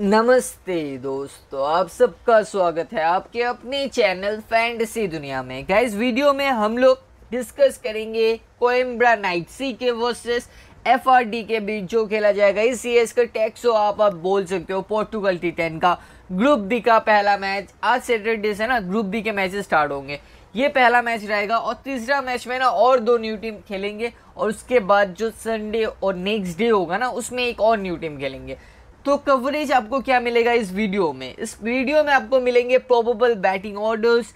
नमस्ते दोस्तों आप सबका स्वागत है आपके अपने चैनल फैंटसी दुनिया में गाइस वीडियो में हम लोग डिस्कस करेंगे कोयम्ब्रा नाइट सी के वर्सेस एफ के बीच जो खेला जाएगा इस एस का टैक्सो आप आप बोल सकते हो पोर्टुगल टी टेन का ग्रुप बी का पहला मैच आज सैटरडे से ना ग्रुप बी के मैच स्टार्ट होंगे ये पहला मैच रहेगा और तीसरा मैच में ना और दो न्यू टीम खेलेंगे और उसके बाद जो संडे और नेक्स्ट डे होगा ना उसमें एक और न्यू टीम खेलेंगे तो कवरेज आपको क्या मिलेगा इस वीडियो में इस वीडियो में आपको मिलेंगे प्रोबेबल बैटिंग ऑर्डर्स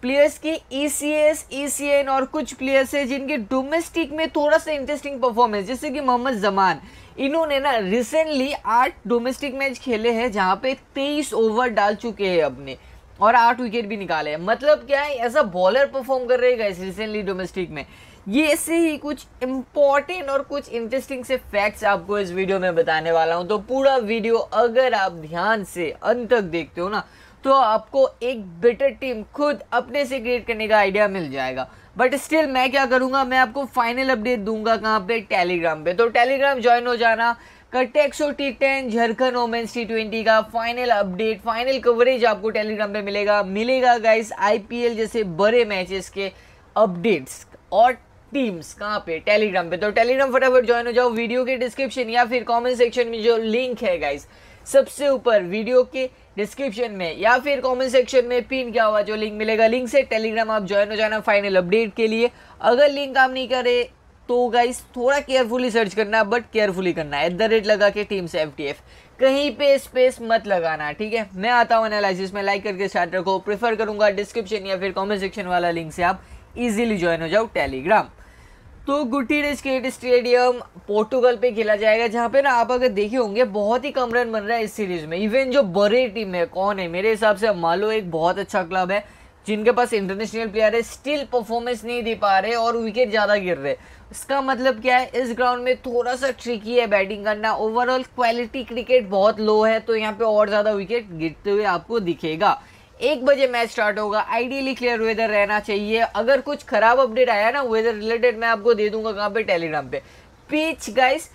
प्लेयर्स की ई C S E C N और कुछ प्लेयर्स हैं जिनके डोमेस्टिक में थोड़ा सा इंटरेस्टिंग परफॉर्मेंस जैसे कि मोहम्मद जमान इन्होंने ना रिसेंटली आठ डोमेस्टिक मैच खेले हैं जहाँ पे तेईस ओवर डाल चुके हैं अपने और आठ विकेट भी निकाले हैं मतलब क्या है ऐसा बॉलर परफॉर्म कर रहेगा इस रिसेंटली डोमेस्टिक में ये से ही कुछ इंपॉर्टेंट और कुछ इंटरेस्टिंग से फैक्ट्स आपको इस वीडियो में बताने वाला हूँ तो पूरा वीडियो अगर आप ध्यान से अंत तक देखते हो ना तो आपको एक बेटर टीम खुद अपने से क्रिएट करने का आइडिया मिल जाएगा बट स्टिल मैं क्या करूँगा मैं आपको फाइनल अपडेट दूंगा कहाँ पे टेलीग्राम पे तो टेलीग्राम ज्वाइन हो जाना कटेक्सो T ten Jharkhand women's T twenty का फाइनल अपडेट फाइनल कवरेज आपको टेलीग्राम पे मिलेगा मिलेगा गाइस आईपीएल जैसे बड़े मैचेस के अपडेट्स और टीम्स कहाँ पे टेलीग्राम पे तो टेलीग्राम फटाफट ज्वाइन हो जाओ वीडियो के डिस्क्रिप्शन या फिर कमेंट सेक्शन में जो लिंक है गाइस सबसे ऊपर वीडियो के डिस्क्रिप्शन में या फिर कमेंट सेक्शन में पिन क्या हुआ जो लिंक मिलेगा लिंक से टेलीग्राम आप ज्वाइन हो जाना फाइनल अपडेट के लिए अगर लिंक काम नहीं करे तो गाइस थोड़ा केयरफुली सर्च करना बट केयरफुली करना एट द रेट लगा के टीम्स एफ टी एफ कहीं पे स्पेस मत लगाना ठीक है मैं आता हूँ एनालिसिस में लाइक करके स्टार्ट रखो प्रेफर करूँगा डिस्क्रिप्शन या फिर कॉमेंट सेक्शन वाला लिंक से आप इजीली ज्वाइन हो जाओ टेलीग्राम तो गुटीरेज क्रिकेट स्टेडियम पोर्टुगल पे खेला जाएगा जहाँ पे ना आप अगर देखे होंगे बहुत ही कम रन बन रहा है इस सीरीज में इवन जो बड़े टीम है कौन है मेरे हिसाब से मालो एक बहुत अच्छा क्लब है जिनके पास इंटरनेशनल प्लेयर है स्टिल परफॉर्मेंस नहीं दे पा रहे और विकेट ज़्यादा गिर रहे इसका मतलब क्या है इस ग्राउंड में थोड़ा सा ट्रिकी है बैटिंग करना ओवरऑल क्वालिटी क्रिकेट बहुत लो है तो यहाँ पे और ज़्यादा विकेट गिरते हुए आपको दिखेगा एक बजे मैच स्टार्ट होगा आइडियली क्लियर वेदर रहना चाहिए अगर कुछ खराब अपडेट आया ना वेदर रिलेटेड मैं आपको दे दूंगा कहाँ पे टेलीग्राम पे pitch guys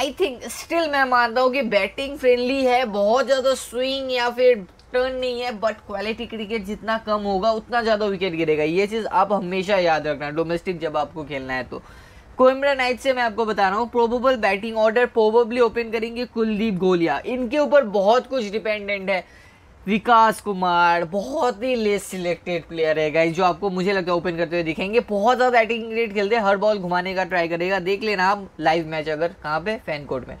I think still मैं मानता हूँ कि बैटिंग फ्रेंडली है बहुत ज़्यादा स्विंग या फिर टर्न नहीं है बट क्वालिटी क्रिकेट जितना कम होगा उतना ज़्यादा विकेट गिरेगा ये चीज़ आप हमेशा याद रखना डोमेस्टिक जब आपको खेलना है तो कोइम्बरा नाइट से मैं आपको बता रहा हूँ probable batting order probably open करेंगे कुलदीप गोलिया इनके ऊपर बहुत कुछ डिपेंडेंट है विकास कुमार बहुत ही लेस सिलेक्टेड प्लेयर है गाइज जो आपको मुझे लगता है ओपन करते हुए दिखेंगे बहुत ज़्यादा बैटिंग क्रिकेट खेलते हैं हर बॉल घुमाने का ट्राई करेगा देख लेना आप लाइव मैच अगर कहाँ पे फैन कोर्ट में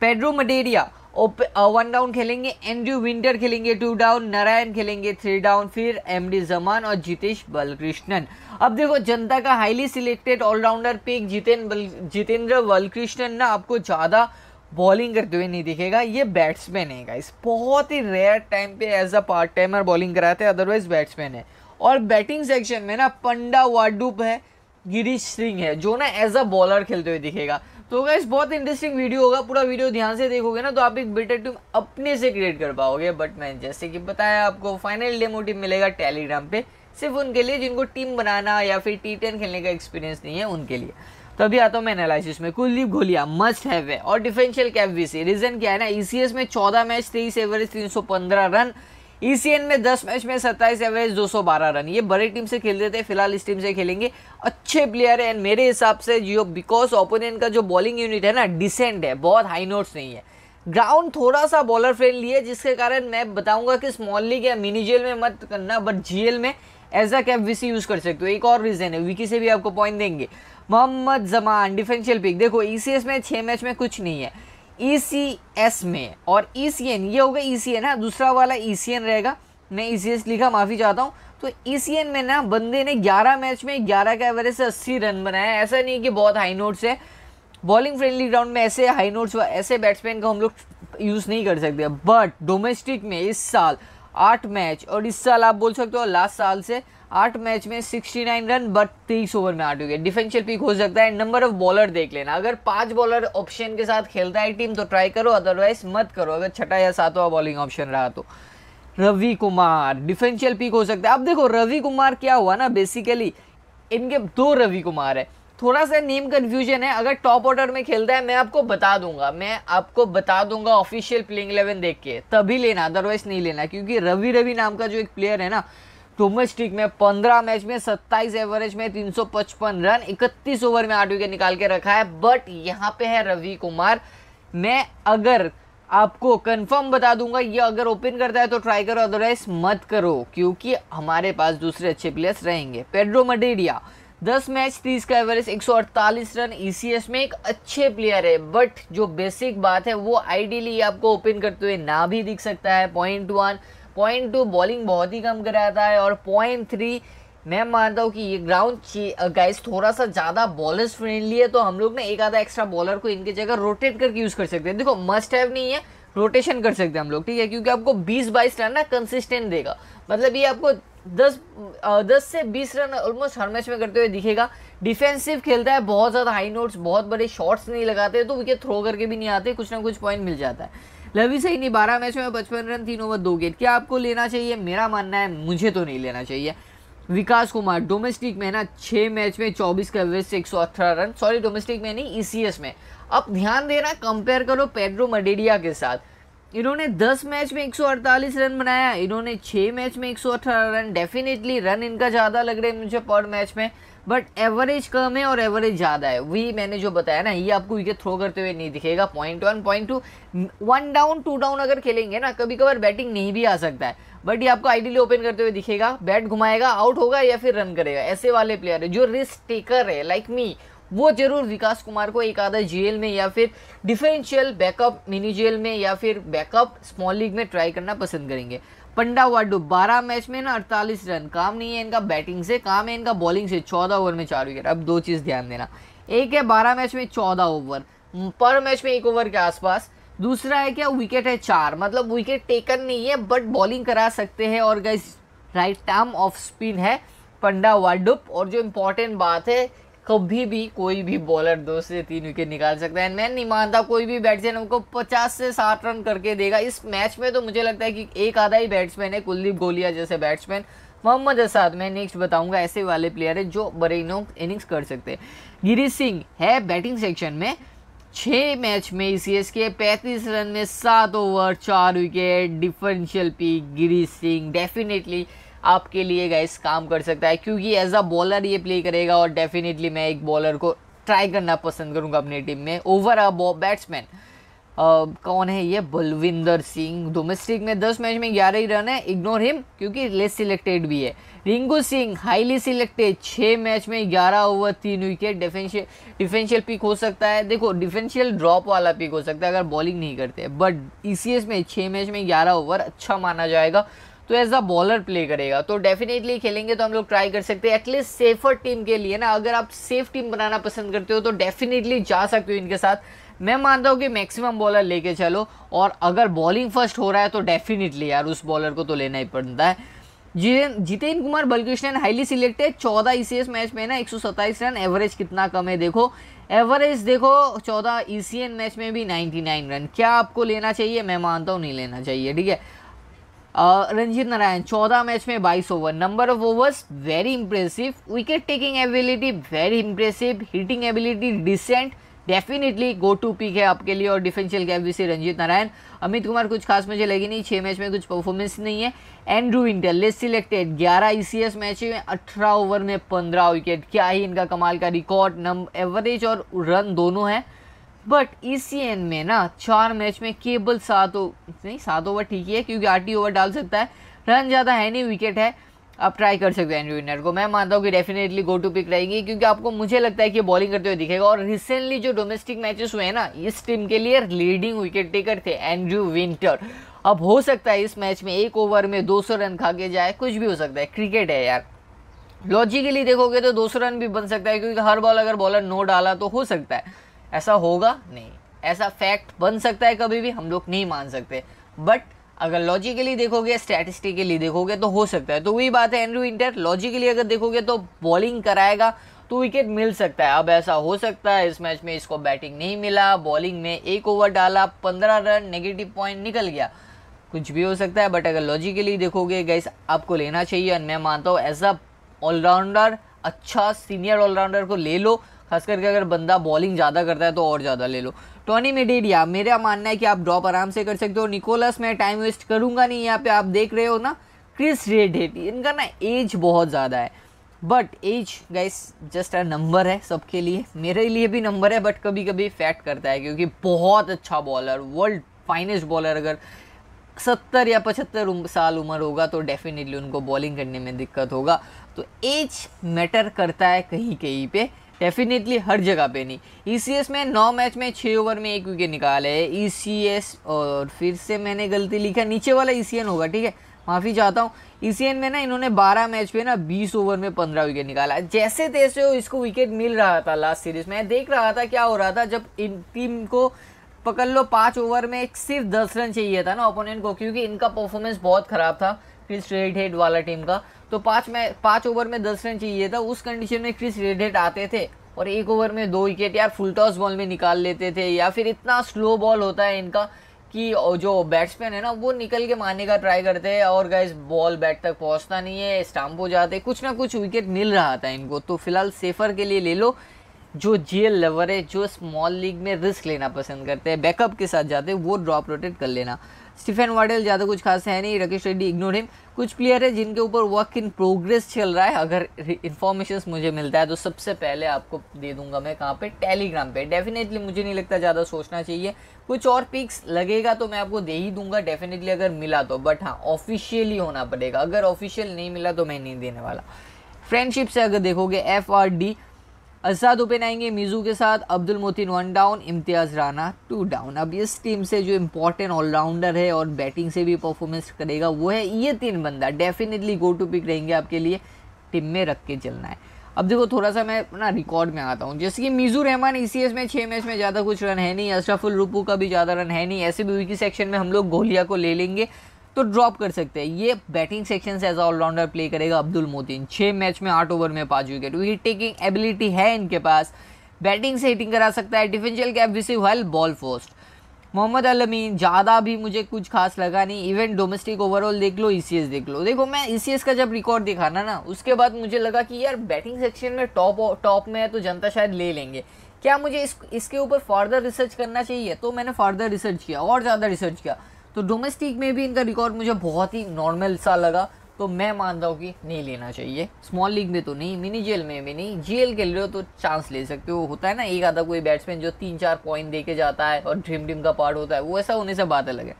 पेड्रो मडेरिया वन डाउन खेलेंगे एंड्रू विंटर खेलेंगे टू डाउन नारायण खेलेंगे थ्री डाउन फिर एम डी जमान और जितेश बलकृष्णन अब देखो जनता का highly selected all rounder pick Jiten Bal Jitendra बलकृष्णन ना आपको ज़्यादा बॉलिंग करते हुए नहीं दिखेगा ये बैट्समैन है गाइस बहुत ही रेयर टाइम पे as a part timer bowling कराते हैं अदरवाइज बैट्समैन है और बैटिंग सेक्शन में ना पंडा वाडुप है गिरीश सिंह है जो ना एज अ बॉलर खेलते हुए दिखेगा तो गाइस बहुत इंटरेस्टिंग वीडियो होगा पूरा वीडियो ध्यान से देखोगे ना तो आप एक बेटर टीम अपने से क्रिएट कर पाओगे बट मैं जैसे कि बताया आपको फाइनल डेमो टीम मिलेगा टेलीग्राम पे सिर्फ उनके लिए जिनको टीम बनाना या फिर टी टेन खेलने का एक्सपीरियंस नहीं है उनके लिए तभी आता हूँ एनालिसिस में कुलदीप घोलिया मस्ट हैव है और डिफेंशियल कैप भी सी रीजन क्या है ना ईसीएस e में चौदह मैच तेईस एवरेज तीन सौ पंद्रह रन ईसीएन e में 10 मैच में 27 एवरेज 212 रन ये बड़े टीम से खेलते थे फिलहाल इस टीम से खेलेंगे अच्छे प्लेयर हैं एंड मेरे हिसाब से जो बिकॉज ओपोनेंट का जो बॉलिंग यूनिट है ना डिसेंट है बहुत हाई नोट्स नहीं है ग्राउंड थोड़ा सा बॉलर फ्रेंडली है जिसके कारण मैं बताऊंगा कि स्मॉल लीग या मिनी जेल में मत करना बट जीएल में as a cap VC use कर सकते हो एक और रीज़न है विकी से भी आपको पॉइंट देंगे मोहम्मद जमान डिफेंशियल पिक देखो ई e में छः मैच में कुछ नहीं है ई e में और ई e ये हो गया ई सी हाँ, दूसरा वाला ई रहेगा मैं ई लिखा माफ़ी चाहता हूँ तो ई में ना बंदे ने 11 मैच में 11 का एवरेज से 80 रन बनाया ऐसा नहीं कि बहुत हाई नोट्स है बॉलिंग फ्रेंडली ग्राउंड में ऐसे हाई नोट्स व ऐसे बैट्समैन का हम लोग यूज़ नहीं कर सकते बट डोमेस्टिक में इस साल आठ मैच और इस साल आप बोल सकते हो लास्ट साल से आठ मैच में 69 रन बट तेईस ओवर में आठ हो गए डिफेंशियल पिक हो सकता है नंबर ऑफ बॉलर देख लेना अगर पांच बॉलर ऑप्शन के साथ खेलता है टीम तो ट्राई करो अदरवाइज मत करो अगर छठा या सातवा बॉलिंग ऑप्शन रहा तो रवि कुमार डिफेंशियल पिक हो सकता है अब देखो रवि कुमार क्या हुआ ना बेसिकली इनके दो रवि कुमार है थोड़ा सा नेम कन्फ्यूजन है अगर टॉप ऑर्डर में खेलता है मैं आपको बता दूंगा मैं आपको बता दूंगा ऑफिशियल प्लेइंग इलेवन देख के तभी लेना अदरवाइज नहीं लेना क्योंकि रवि रवि नाम का जो एक प्लेयर है ना डोमेस्टिक में पंद्रह मैच में सत्ताईस एवरेज में तीन सौ पचपन रन इकतीस ओवर में आठ विकेट निकाल के रखा है बट यहाँ पे है रवि कुमार मैं अगर आपको कंफर्म बता दूंगा ये अगर ओपन करता है तो ट्राई करो अदरवाइज मत करो क्योंकि हमारे पास दूसरे अच्छे प्लेयर्स रहेंगे पेड्रो मडेडिया दस मैच तीस का एवरेज अड़तालीस रन ईसीएस e में एक अच्छे प्लेयर है बट जो बेसिक बात है वो आइडियली आपको ओपन करते हुए ना भी दिख सकता है point one point two bowling बहुत ही कम कराता है और पॉइंट थ्री मैं मानता हूँ कि ये ग्राउंड गाइस थोड़ा सा ज़्यादा बॉलर्स फ्रेंडली है तो हम लोग ना एक आधा एक्स्ट्रा बॉलर को इनके जगह रोटेट करके यूज़ कर सकते हैं देखो मस्ट हैव नहीं है रोटेशन कर सकते हैं हम लोग ठीक है क्योंकि आपको 20 बाईस रन ना कंसिस्टेंट देगा मतलब ये आपको दस दस से बीस रन ऑलमोस्ट हर मैच में करते हुए दिखेगा डिफेंसिव खेलता है बहुत ज़्यादा हाई नोट्स बहुत बड़े शॉट्स नहीं लगाते तो विकेट थ्रो करके भी नहीं आते कुछ ना कुछ पॉइंट मिल जाता है लवी सही नहीं बारह मैच में पचपन रन तीन ओवर दो गेट क्या आपको लेना चाहिए मेरा मानना है मुझे तो नहीं लेना चाहिए विकास कुमार डोमेस्टिक में ना छः मैच में चौबीस का एवरेज से एक रन सॉरी डोमेस्टिक में नहीं ई e में अब ध्यान देना कंपेयर करो पेड्रो मडेडिया के साथ इन्होंने 10 मैच में 148 रन बनाया इन्होंने 6 मैच में 118 रन डेफिनेटली रन इनका ज़्यादा लग रहा है मुझे पर मैच में बट एवरेज कम है और एवरेज ज़्यादा है वही मैंने जो बताया ना ये आपको विकेट थ्रो करते हुए नहीं दिखेगा point one point two one down two down अगर खेलेंगे ना कभी कभार बैटिंग नहीं भी आ सकता है बट ये आपको आइडियली ओपन करते हुए दिखेगा बैट घुमाएगा आउट होगा या फिर रन करेगा ऐसे वाले प्लेयर है जो रिस्क टेकर है लाइक मी वो जरूर विकास कुमार को एक आधा जेल में या फिर डिफरेंशियल बैकअप मिनी जेल में या फिर बैकअप स्मॉल लीग में ट्राई करना पसंद करेंगे पंडा वाडू बारह मैच में ना अड़तालीस रन काम नहीं है इनका बैटिंग से काम है इनका बॉलिंग से चौदह ओवर में चार विकेट अब दो चीज़ ध्यान देना एक है बारह मैच में चौदह ओवर पर मैच में एक ओवर के आसपास दूसरा है क्या विकेट है चार मतलब विकेट टेकन नहीं है बट बॉलिंग करा सकते हैं और guys right arm off spin है पंडा वाडुप और जो इम्पोर्टेंट बात है कभी भी कोई भी बॉलर दो से तीन विकेट निकाल सकता है मैं नहीं मानता कोई भी बैट्समैन उनको पचास से 60 रन करके देगा इस मैच में तो मुझे लगता है कि एक आधा ही बैट्समैन है कुलदीप गोलिया जैसे बैट्समैन मोहम्मद असाद मैं नेक्स्ट बताऊंगा ऐसे वाले प्लेयर है जो बड़े इनिंग्स कर सकते हैं गिरीश सिंह है बैटिंग सेक्शन में छः मैच में ई के पैंतीस रन में सात ओवर चार wicket differential P Girish Singh definitely आपके लिए गाइस काम कर सकता है क्योंकि एज अ बॉलर ये प्ले करेगा और डेफिनेटली मैं एक बॉलर को ट्राई करना पसंद करूँगा अपनी टीम में ओवर अ बैट्समैन Uh, कौन है ये बलविंदर सिंह डोमेस्टिक में 10 मैच में 11 ही रन है इग्नोर हिम क्योंकि लेस सिलेक्टेड भी है Rinku Singh highly selected 6 match में 11 ओवर तीन विकेट डिफेंशियल डिफेंशियल पिक हो सकता है देखो डिफेंशियल ड्रॉप वाला पिक हो सकता है अगर बॉलिंग नहीं करते बट ई में छः मैच में ग्यारह ओवर अच्छा माना जाएगा तो एज अ बॉलर प्ले करेगा तो डेफिनेटली खेलेंगे तो हम लोग ट्राई कर सकते हैं एटलीस्ट सेफर टीम के लिए ना अगर आप सेफ टीम बनाना पसंद करते हो तो डेफिनेटली जा सकते हो इनके साथ मैं मानता हूँ कि मैक्सिमम बॉलर लेके चलो और अगर बॉलिंग फर्स्ट हो रहा है तो डेफिनेटली यार उस बॉलर को तो लेना ही पड़ता है जितेंद्र कुमार बलकृष्णन हाईली सिलेक्टेड चौदह ई e मैच में ना एक रन एवरेज कितना कम है देखो एवरेज देखो चौदह ई e मैच में भी 99 रन क्या आपको लेना चाहिए मैं मानता हूँ नहीं लेना चाहिए ठीक है रंजीत नारायण चौदह मैच में बाईस over number of overs very impressive wicket taking ability very impressive hitting ability decent definitely go to pick है आपके लिए और डिफेंशियल से रंजीत नारायण अमित कुमार कुछ खास मुझे लगी नहीं छः मैच में कुछ परफॉर्मेंस नहीं है एंड्रू इंटर लेस सिलेक्टेड ग्यारह ई मैच में अठारह ओवर में पंद्रह विकेट क्या ही इनका कमाल का रिकॉर्ड नंबर एवरेज और रन दोनों है बट ई e में ना चार मैच में केवल सात नहीं सात ओवर ठीक ही है क्योंकि आठ ही ओवर डाल सकता है रन ज़्यादा है नहीं विकेट है आप ट्राई कर सकते हैं एंड्रू विनर को मैं मानता हूँ कि डेफिनेटली गो टू पिक रहेगी क्योंकि आपको मुझे लगता है कि बॉलिंग करते हुए दिखेगा और रिसेंटली जो डोमेस्टिक मैचेस हुए हैं ना इस टीम के लिए लीडिंग विकेट टेकर थे एंड्रू विंटर अब हो सकता है इस मैच में एक ओवर में 200 रन खा के जाए कुछ भी हो सकता है क्रिकेट है यार लॉजिकली देखोगे तो 200 रन भी बन सकता है क्योंकि हर बॉल अगर बॉलर नो डाला तो हो सकता है ऐसा होगा नहीं ऐसा फैक्ट बन सकता है कभी भी हम लोग नहीं मान सकते बट अगर लॉजिकली देखोगे स्टैटिस्टिकली देखोगे तो हो सकता है तो वही बात है एंड्रू इंटर लॉजिकली अगर देखोगे तो बॉलिंग कराएगा तो विकेट मिल सकता है अब ऐसा हो सकता है इस मैच में इसको बैटिंग नहीं मिला बॉलिंग में एक ओवर डाला पंद्रह रन नेगेटिव पॉइंट निकल गया कुछ भी हो सकता है बट अगर लॉजिकली देखोगे गैस आपको लेना चाहिए और मैं मानता हूँ एज अ ऑलराउंडर अच्छा सीनियर ऑलराउंडर को ले लो खास करके अगर बंदा बॉलिंग ज़्यादा करता है तो और ज़्यादा ले लो टोनी मेडेरिया मेरा मानना है कि आप ड्रॉप आराम से कर सकते हो निकोलस मैं टाइम वेस्ट करूँगा नहीं यहाँ पे आप देख रहे हो ना क्रिस रेड इनका ना एज बहुत ज़्यादा है but age guys just a number है सबके लिए मेरे लिए भी नंबर है बट कभी कभी फैक्ट करता है क्योंकि बहुत अच्छा बॉलर वर्ल्ड फाइनेस्ट बॉलर अगर सत्तर या पचहत्तर साल उम्र होगा तो डेफिनेटली उनको बॉलिंग करने में दिक्कत होगा तो एज मैटर करता है कहीं कहीं पे डेफिनेटली हर जगह पे नहीं ई e में नौ मैच में छः ओवर में एक विकेट निकाले है ई e और फिर से मैंने गलती लिखा नीचे वाला ई e होगा ठीक है माफ़ी चाहता हूँ ई में ना इन्होंने 12 मैच पे ना 20 ओवर में 15 विकेट निकाला जैसे तैसे हो इसको विकेट मिल रहा था लास्ट सीरीज में देख रहा था क्या हो रहा था जब इन टीम को पकड़ लो पाँच ओवर में सिर्फ दस रन चाहिए था ना ओपोनेंट को क्योंकि इनका परफॉर्मेंस बहुत ख़राब था क्रिस रेडहेड वाला टीम का तो पाँच में पाँच ओवर में दस रन चाहिए था उस कंडीशन में क्रिस रेडहेड आते थे और एक ओवर में दो विकेट यार फुल टॉस बॉल में निकाल लेते थे या फिर इतना स्लो बॉल होता है इनका कि जो बैट्समैन है ना वो निकल के मारने का ट्राई करते हैं और गैस बॉल बैट तक पहुंचता नहीं है स्टाम्प हो जाते कुछ ना कुछ विकेट मिल रहा था इनको तो फिलहाल सेफर के लिए ले लो जो जेल लवर है जो स्मॉल लीग में रिस्क लेना पसंद करते हैं बैकअप के साथ जाते वो ड्रॉप रोटेट कर लेना स्टीफन वाडेल ज़्यादा कुछ खास है नहीं राकेश रेड्डी इग्नोर हिम कुछ प्लेयर है जिनके ऊपर वर्क इन प्रोग्रेस चल रहा है अगर इन्फॉर्मेशन मुझे मिलता है तो सबसे पहले आपको दे दूंगा मैं कहाँ पे टेलीग्राम पे डेफिनेटली मुझे नहीं लगता ज़्यादा सोचना चाहिए कुछ और पिक्स लगेगा तो मैं आपको दे ही दूंगा डेफिनेटली अगर मिला तो बट हाँ ऑफिशियली होना पड़ेगा अगर ऑफिशियल नहीं मिला तो मैं नहीं देने वाला फ्रेंडशिप से अगर देखोगे F R D Asad open आएंगे मीजू के साथ Abdul Motin one down Imtiaz Rana two down अब इस टीम से जो इम्पोर्टेंट ऑलराउंडर है और बैटिंग से भी परफॉर्मेंस करेगा वो है ये तीन बंदा डेफिनेटली गो टू पिक रहेंगे आपके लिए टीम में रख के चलना है अब देखो थोड़ा सा मैं अपना रिकॉर्ड में आता हूँ जैसे कि मीजू रहमान ई में छः मैच में ज़्यादा कुछ रन है नहीं अशरफुल रूपू का भी ज़्यादा रन है नहीं ऐसे भी विकी सेक्शन में हम लोग गोलिया को ले लेंगे तो ड्रॉप कर सकते हैं ये बैटिंग सेक्शन से एज ऑलराउंडर प्ले करेगा अब्दुल मोतीन छः मैच में आठ ओवर में पाँच विकेट विकेट टेकिंग एबिलिटी है इनके पास बैटिंग से हिटिंग करा सकता है डिफेंशियल कैप रिसीव वेल बॉल फोस्ट मोहम्मद अलमीन ज़्यादा भी मुझे कुछ खास लगा नहीं इवन डोमेस्टिक ओवरऑल देख लो ई देख लो देखो मैं ई का जब रिकॉर्ड दिखा ना ना उसके बाद मुझे लगा कि यार बैटिंग सेक्शन में टॉप टॉप में है तो जनता शायद ले लेंगे क्या मुझे इस इसके ऊपर फर्दर रिसर्च करना चाहिए तो मैंने फर्दर रिसर्च किया और ज़्यादा रिसर्च किया तो डोमेस्टिक में भी इनका रिकॉर्ड मुझे बहुत ही नॉर्मल सा लगा तो मैं मानता हूँ कि नहीं लेना चाहिए स्मॉल लीग में तो नहीं मिनी जेल में भी नहीं जेल खेल रहे हो तो चांस ले सकते हो होता है ना एक आधा कोई बैट्समैन जो तीन चार पॉइंट दे के जाता है और ड्रीम टीम का पार्ट होता है वो ऐसा होने से बात अलग है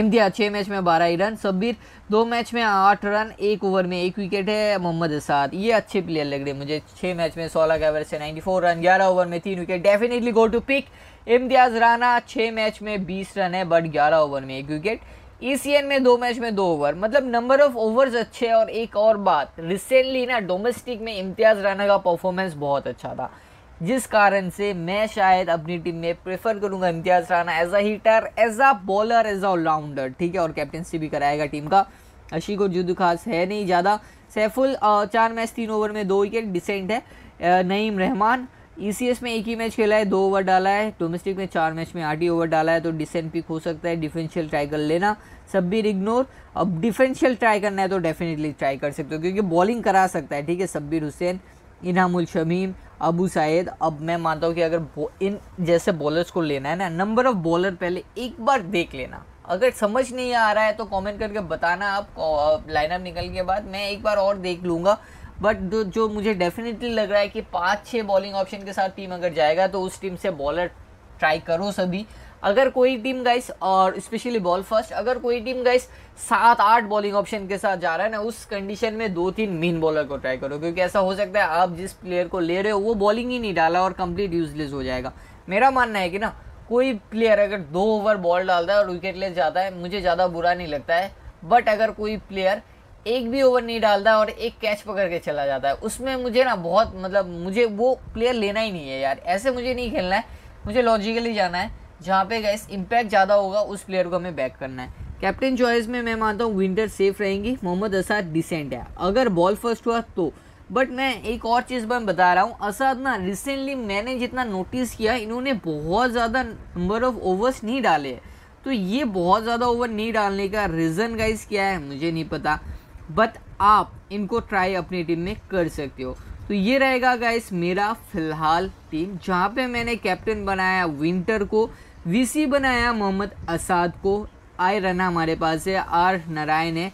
दिया छः मैच में बारह ही रन सब्बीर दो मैच में आठ रन एक ओवर में एक विकेट है मोहम्मद असाद ये अच्छे प्लेयर लग रहे हैं मुझे छः मैच में सोलह का एवरेज है नाइन्टी फोर रन ग्यारह ओवर में तीन wicket definitely go to pick Imtiaz Rana छः मैच में बीस रन है बट ग्यारह ओवर में एक विकेट ई e में दो मैच में दो ओवर मतलब नंबर ऑफ ओवर्स अच्छे और एक और बात रिसेंटली ना डोमेस्टिक में इम्तियाज़ राना का परफॉर्मेंस बहुत अच्छा था जिस कारण से मैं शायद अपनी टीम में प्रेफर करूंगा Imtiaz Rana as a hitter as a bowler as a all rounder ठीक है और कैप्टनसी भी कराएगा टीम का अशी को जुद खास है नहीं ज़्यादा सैफुल चार मैच तीन ओवर में दो विकेट डिसेंट है नईम रहमान ई e में एक ही मैच खेला है दो ओवर डाला है डोमेस्टिक में चार मैच में आठ ही ओवर डाला है तो डिसेंट पिक हो सकता है डिफेंशियल ट्राई कर लेना सब भी इग्नोर अब डिफेंशियल ट्राई करना है तो डेफिनेटली ट्राई कर सकते हो क्योंकि बॉलिंग करा सकता है ठीक है सब्बीर हुसैन इनामुल शमीम अबू शायद अब मैं मानता हूँ कि अगर इन जैसे बॉलर्स को लेना है ना नंबर ऑफ बॉलर पहले एक बार देख लेना अगर समझ नहीं आ रहा है तो कमेंट करके बताना आप लाइनअप निकल के बाद मैं एक बार और देख लूँगा बट जो जो मुझे डेफिनेटली लग रहा है कि पाँच छः बॉलिंग ऑप्शन के साथ टीम अगर जाएगा तो उस टीम से बॉलर ट्राई करो सभी अगर कोई टीम गाइस और स्पेशली बॉल फर्स्ट अगर कोई टीम गाइस सात आठ बॉलिंग ऑप्शन के साथ जा रहा है ना उस कंडीशन में दो तीन मेन बॉलर को ट्राई करो क्योंकि ऐसा हो सकता है आप जिस प्लेयर को ले रहे हो वो बॉलिंग ही नहीं डाला और कंप्लीट यूजलेस हो जाएगा मेरा मानना है कि ना कोई प्लेयर अगर दो ओवर बॉल डालता है और विकेट ले जाता है मुझे ज़्यादा बुरा नहीं लगता है बट अगर कोई प्लेयर एक भी ओवर नहीं डालता और एक कैच पकड़ के चला जाता है उसमें मुझे ना बहुत मतलब मुझे वो प्लेयर लेना ही नहीं है यार ऐसे मुझे नहीं खेलना है मुझे लॉजिकली जाना है जहाँ पे गैस इम्पैक्ट ज़्यादा होगा उस प्लेयर को हमें बैक करना है कैप्टन चॉइस में मैं मानता हूँ विंटर सेफ रहेंगी मोहम्मद असाद डिसेंट है अगर बॉल फर्स्ट हुआ तो बट मैं एक और चीज़ मैं बता रहा हूँ असाद ना रिसेंटली मैंने जितना नोटिस किया इन्होंने बहुत ज़्यादा नंबर ऑफ ओवर्स नहीं डाले तो ये बहुत ज़्यादा ओवर नहीं डालने का रीज़न गाइस क्या है मुझे नहीं पता बट आप इनको ट्राई अपनी टीम में कर सकते हो तो ये रहेगा गाइस मेरा फ़िलहाल टीम जहाँ पे मैंने कैप्टन बनाया विंटर को वीसी बनाया मोहम्मद असाद को आई रना हमारे पास है आर नारायण है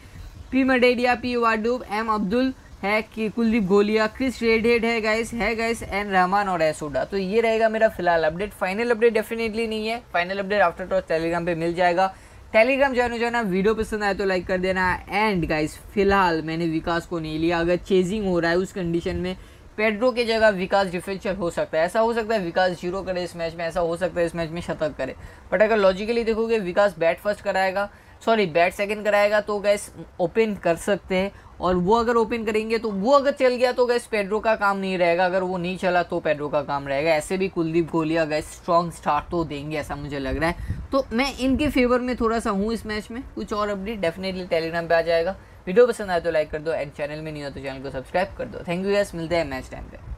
पी मडेडिया पी वाडूब एम अब्दुल है कि Kuldeep Goliya Chris Redhead है गाइस है गाइस एन रहमान और एसोडा तो ये रहेगा मेरा फिलहाल अपडेट फाइनल अपडेट डेफिनेटली नहीं है final update after toss Telegram पे मिल जाएगा टेलीग्राम ज्वाइन हो जाना वीडियो पसंद आए तो लाइक कर देना एंड गाइस फिलहाल मैंने विकास को नहीं लिया अगर चेजिंग हो रहा है उस कंडीशन में पेड्रो की जगह विकास डिफरेंशियल हो सकता है ऐसा हो सकता है विकास जीरो करे इस मैच में ऐसा हो सकता है इस मैच में शतक करे बट अगर लॉजिकली देखोगे विकास बैट फर्स्ट कराएगा सॉरी बैट सेकंड कराएगा तो गैस ओपन कर सकते हैं और वो अगर ओपन करेंगे तो वो अगर चल गया तो गैस पेड्रो का काम नहीं रहेगा अगर वो नहीं चला तो पेड्रो का काम रहेगा ऐसे भी Kuldeep Kohli guys strong start तो देंगे ऐसा मुझे लग रहा है तो मैं इनके फेवर में थोड़ा सा हूँ इस मैच में कुछ और अपडेट डेफिनेटली टेलीग्राम पर आ जाएगा वीडियो पसंद आए तो लाइक कर दो एंड चैनल में नहीं हो तो चैनल को सब्सक्राइब कर दो थैंक यू यस मिलते हैं नेक्स्ट टाइम पर